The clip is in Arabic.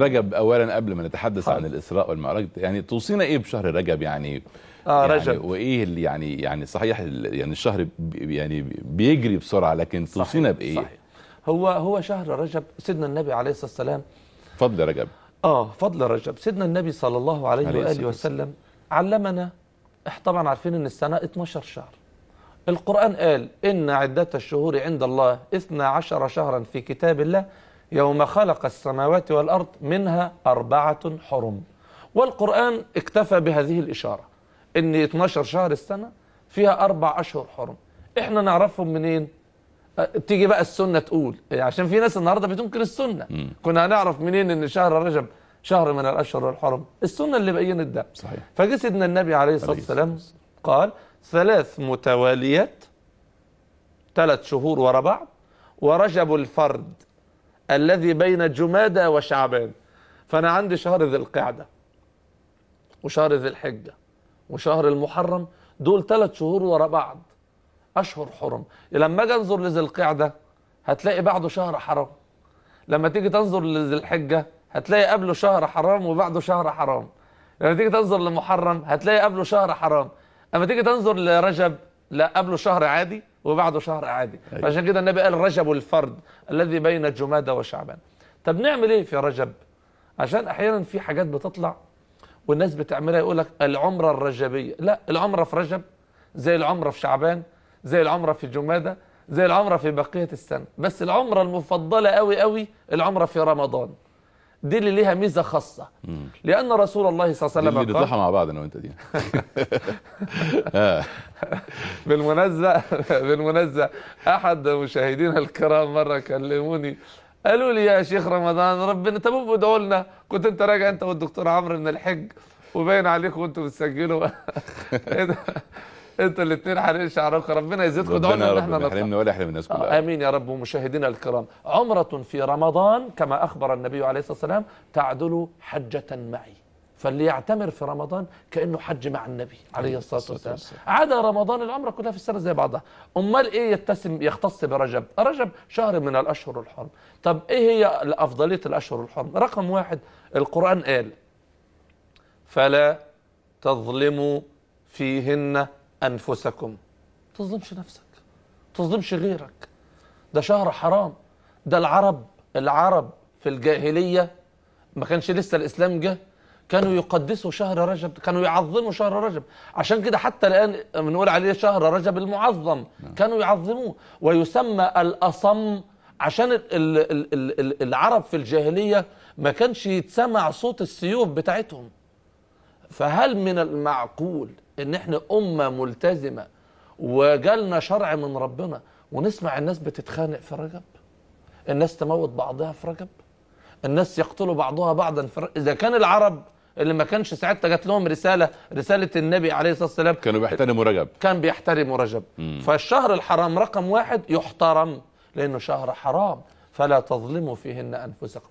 رجب اولا قبل ما نتحدث حل. عن الاسراء والمعراج يعني توصينا ايه بشهر رجب يعني اه يعني رجب وايه اللي يعني يعني صحيح يعني الشهر بي يعني بيجري بسرعه لكن توصينا بايه صحيح. هو هو شهر رجب سيدنا النبي عليه الصلاه والسلام فضل رجب اه فضل رجب سيدنا النبي صلى الله عليه, عليه واله وسلم علمنا طبعا عارفين ان السنه 12 شهر القران قال ان عده الشهور عند الله 12 شهرا في كتاب الله يوم خلق السماوات والأرض منها أربعة حرم والقرآن اكتفى بهذه الإشارة إن 12 شهر السنة فيها أربع أشهر حرم إحنا نعرفهم منين؟ أه، تيجي بقى السنة تقول يعني عشان في ناس النهاردة بتنكر السنة كنا هنعرف منين إن شهر رجب شهر من الأشهر الحرم السنة اللي بينت ده صحيح فجه سيدنا النبي عليه الصلاة والسلام قال ثلاث متواليات ثلاث شهور ورا بعض ورجب الفرد الذي بين جمادى وشعبان فأنا عندي شهر ذي القعدة وشهر ذي الحجة وشهر المحرم دول ثلاث شهور ورا بعض أشهر حرم لما أجي أنظر لذي القعدة هتلاقي بعده شهر حرام لما تيجي تنظر لذي الحجة هتلاقي قبله شهر حرام وبعده شهر حرام لما تيجي تنظر لمحرم هتلاقي قبله شهر حرام اما تيجي تنظر لرجب لا قبله شهر عادي وبعده شهر عادي أيوة. عشان كده النبي قال رجب الفرد الذي بين جمادى وشعبان طب نعمل ايه في رجب عشان احيانا في حاجات بتطلع والناس بتعملها يقول لك العمره الرجبيه لا العمره في رجب زي العمره في شعبان زي العمره في جمادى زي العمره في بقيه السنه بس العمره المفضله قوي قوي العمره في رمضان دي اللي ليها ميزه خاصه لان رسول الله صلى الله عليه وسلم قال مع بعض انا وانت دي بالمناسبه بالمناسبه احد مشاهدينا الكرام مره كلموني قالوا لي يا شيخ رمضان ربنا طب ادعوا لنا كنت انت راجع انت والدكتور عمرو من الحج وباين عليكم وانتم بتسجلوا إيه انتوا الاثنين حريم شعركم ربنا يزيدكم ادعوا ربنا ان احنا نطلع ولا يحرم الناس كلها آه، امين يا رب ومشاهدينا الكرام عمره في رمضان كما اخبر النبي عليه الصلاه والسلام تعدل حجه معي فاللي يعتمر في رمضان كانه حج مع النبي عليه الصلاه والسلام عدا رمضان العمره كلها في السنه زي بعضها امال ايه يتسم يختص برجب رجب شهر من الاشهر الحرم طب ايه هي افضليه الاشهر الحرم رقم واحد القران قال فلا تظلموا فيهن أنفسكم تظلمش نفسك تظلمش غيرك ده شهر حرام ده العرب العرب في الجاهلية ما كانش لسه الإسلام جه كانوا يقدسوا شهر رجب كانوا يعظموا شهر رجب عشان كده حتى الآن بنقول عليه شهر رجب المعظم نعم. كانوا يعظموه ويسمى الأصم عشان الـ الـ الـ العرب في الجاهلية ما كانش يتسمع صوت السيوف بتاعتهم فهل من المعقول ان احنا امه ملتزمه وجالنا شرع من ربنا ونسمع الناس بتتخانق في رجب الناس تموت بعضها في رجب الناس يقتلوا بعضها بعضا في رجب. اذا كان العرب اللي ما كانش ساعتها جات لهم رساله رساله النبي عليه الصلاه والسلام كانوا بيحترموا رجب كان بيحترموا رجب مم. فالشهر الحرام رقم واحد يحترم لانه شهر حرام فلا تظلموا فيهن انفسكم